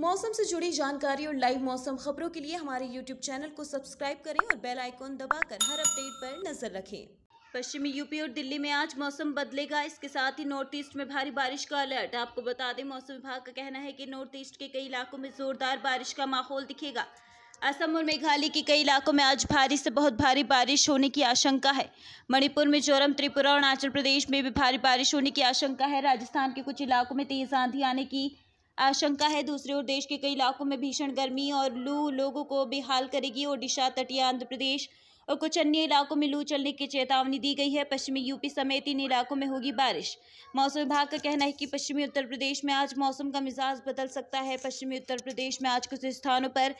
मौसम से जुड़ी जानकारी और लाइव मौसम खबरों के लिए हमारे यूट्यूब चैनल को सब्सक्राइब करें और बेल आइकॉन दबाकर हर अपडेट पर नजर रखें पश्चिमी यूपी और दिल्ली में आज मौसम बदलेगा इसके साथ ही नॉर्थ ईस्ट में भारी बारिश का अलर्ट आपको बता दें मौसम विभाग का कहना है कि नॉर्थ ईस्ट के कई इलाकों में जोरदार बारिश का माहौल दिखेगा असम और मेघालय के कई इलाकों में आज भारी से बहुत भारी बारिश होने की आशंका है मणिपुर में जोरम त्रिपुरा और अरुणाचल प्रदेश में भी भारी बारिश होने की आशंका है राजस्थान के कुछ इलाकों में तेज आंधी आने की आशंका है दूसरी ओर देश के कई इलाकों में भीषण गर्मी और लू लोगों को बेहाल करेगी ओडिशा तटीय आंध्र प्रदेश और कुछ अन्य इलाकों में लू चलने की चेतावनी दी गई है पश्चिमी यूपी समेत इन इलाकों में होगी बारिश मौसम विभाग का कहना है कि पश्चिमी उत्तर प्रदेश में आज मौसम का मिजाज बदल सकता है पश्चिमी उत्तर प्रदेश में आज कुछ स्थानों पर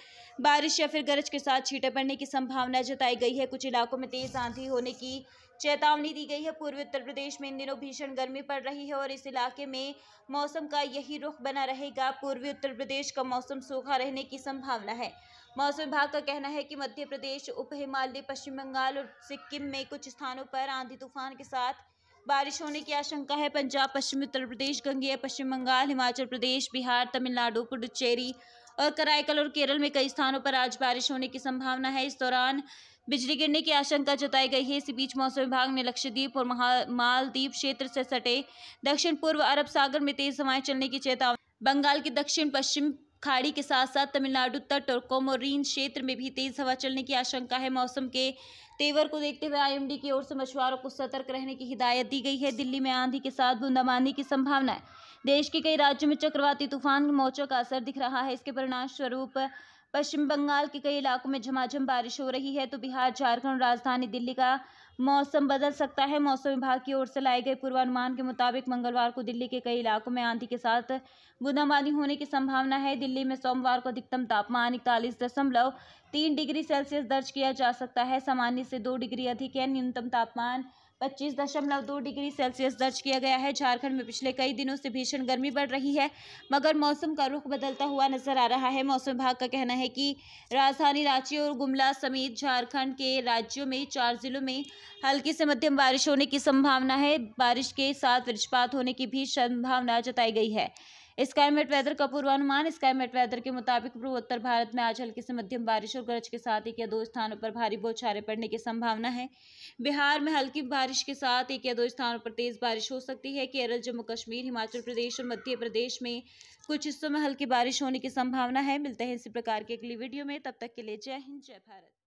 बारिश या फिर गरज के साथ छींटे पड़ने की संभावना जताई गई है कुछ इलाकों में तेज आंधी होने की चेतावनी दी गई है पूर्वी उत्तर प्रदेश में इन दिनों भीषण गर्मी पड़ रही है और इस इलाके में मौसम का यही रुख बना रहेगा पूर्वी उत्तर प्रदेश का मौसम सूखा रहने की संभावना है मौसम विभाग का कहना है कि मध्य प्रदेश उप हिमालय पश्चिम बंगाल और सिक्किम में कुछ स्थानों पर आंधी तूफान के साथ बारिश होने की आशंका है पंजाब पश्चिमी उत्तर प्रदेश गंगे पश्चिम बंगाल हिमाचल प्रदेश बिहार तमिलनाडु पुडुचेरी और कराईकल और केरल में कई स्थानों पर आज बारिश होने की संभावना है इस दौरान बिजली गिरने की आशंका जताई गई है इसी बीच मौसम विभाग ने लक्षद्वीप और मालदीप क्षेत्र से सटे दक्षिण पूर्व अरब सागर में तेज हवाएं चलने की चेतावनी बंगाल के दक्षिण पश्चिम खाड़ी के साथ साथ तमिलनाडु तट और कोमोरीन क्षेत्र में भी तेज हवा चलने की आशंका है मौसम के तेवर को देखते हुए आईएमडी की ओर से मछुआरों को सतर्क रहने की हिदायत दी गई है दिल्ली में आंधी के साथ बूंदाबांदी की संभावना है देश के कई राज्यों में चक्रवाती तूफान मोर्चों का असर दिख रहा है इसके परिणाम स्वरूप पश्चिम बंगाल के कई इलाकों में झमाझम बारिश हो रही है तो बिहार झारखंड राजधानी दिल्ली का मौसम बदल सकता है मौसम विभाग की ओर से लाए गए पूर्वानुमान के मुताबिक मंगलवार को दिल्ली के कई इलाकों में आंधी के साथ बूंदाबांदी होने की संभावना है दिल्ली में सोमवार को अधिकतम तापमान इकतालीस दशमलव तीन डिग्री सेल्सियस दर्ज किया जा सकता है सामान्य से दो डिग्री अधिक है न्यूनतम तापमान पच्चीस दशमलव दो डिग्री सेल्सियस दर्ज किया गया है झारखंड में पिछले कई दिनों से भीषण गर्मी बढ़ रही है मगर मौसम का रुख बदलता हुआ नजर आ रहा है मौसम विभाग का कहना है कि राजधानी रांची और गुमला समेत झारखंड के राज्यों में चार जिलों में हल्की से मध्यम बारिश होने की संभावना है बारिश के साथ वृक्षपात होने की भी संभावना जताई गई है स्काईमेट वेदर का पूर्वानुमान स्काईमेट वेदर के मुताबिक पूर्वोत्तर भारत में आज हल्की से मध्यम बारिश और गरज के साथ एक या दो स्थानों पर भारी बौछारें पड़ने की संभावना है बिहार में हल्की बारिश के साथ एक या दो स्थानों पर तेज बारिश हो सकती है केरल जम्मू कश्मीर हिमाचल प्रदेश और मध्य प्रदेश में कुछ हिस्सों में हल्की बारिश होने की संभावना है मिलते हैं इसी प्रकार के अगली वीडियो में तब तक के लिए जय हिंद जय भारत